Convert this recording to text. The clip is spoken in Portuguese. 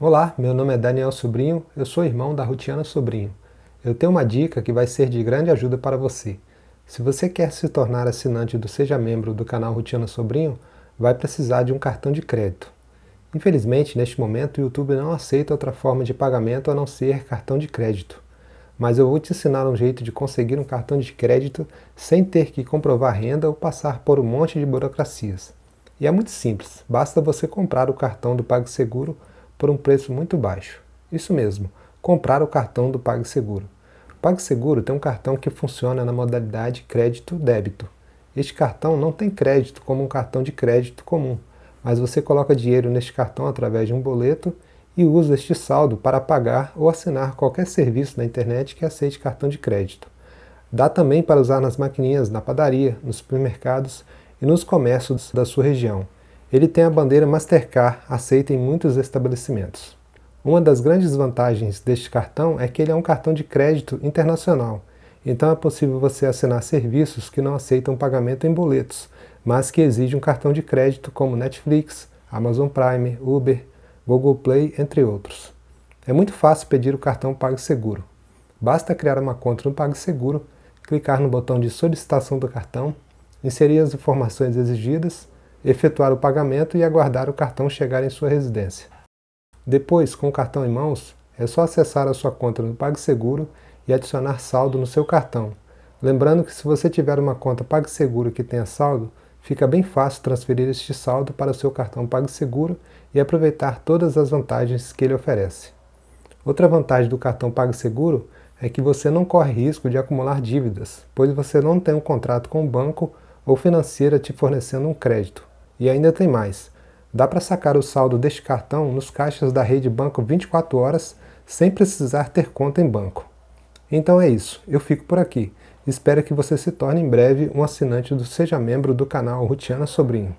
Olá, meu nome é Daniel Sobrinho, eu sou irmão da Rutiana Sobrinho. Eu tenho uma dica que vai ser de grande ajuda para você. Se você quer se tornar assinante do Seja Membro do canal Rutiana Sobrinho, vai precisar de um cartão de crédito. Infelizmente, neste momento, o YouTube não aceita outra forma de pagamento a não ser cartão de crédito. Mas eu vou te ensinar um jeito de conseguir um cartão de crédito sem ter que comprovar renda ou passar por um monte de burocracias. E é muito simples, basta você comprar o cartão do PagSeguro por um preço muito baixo. Isso mesmo, comprar o cartão do PagSeguro. O PagSeguro tem um cartão que funciona na modalidade crédito-débito. Este cartão não tem crédito como um cartão de crédito comum, mas você coloca dinheiro neste cartão através de um boleto e usa este saldo para pagar ou assinar qualquer serviço na internet que aceite cartão de crédito. Dá também para usar nas maquininhas, na padaria, nos supermercados e nos comércios da sua região. Ele tem a bandeira Mastercard aceita em muitos estabelecimentos. Uma das grandes vantagens deste cartão é que ele é um cartão de crédito internacional, então é possível você assinar serviços que não aceitam pagamento em boletos, mas que exigem um cartão de crédito como Netflix, Amazon Prime, Uber, Google Play, entre outros. É muito fácil pedir o cartão PagSeguro. Basta criar uma conta no PagSeguro, clicar no botão de solicitação do cartão, inserir as informações exigidas efetuar o pagamento e aguardar o cartão chegar em sua residência. Depois, com o cartão em mãos, é só acessar a sua conta no PagSeguro e adicionar saldo no seu cartão. Lembrando que se você tiver uma conta PagSeguro que tenha saldo, fica bem fácil transferir este saldo para o seu cartão PagSeguro e aproveitar todas as vantagens que ele oferece. Outra vantagem do cartão PagSeguro é que você não corre risco de acumular dívidas, pois você não tem um contrato com o banco ou financeira te fornecendo um crédito. E ainda tem mais. Dá para sacar o saldo deste cartão nos caixas da rede banco 24 horas sem precisar ter conta em banco. Então é isso, eu fico por aqui. Espero que você se torne em breve um assinante do Seja Membro do canal Rutiana Sobrinho.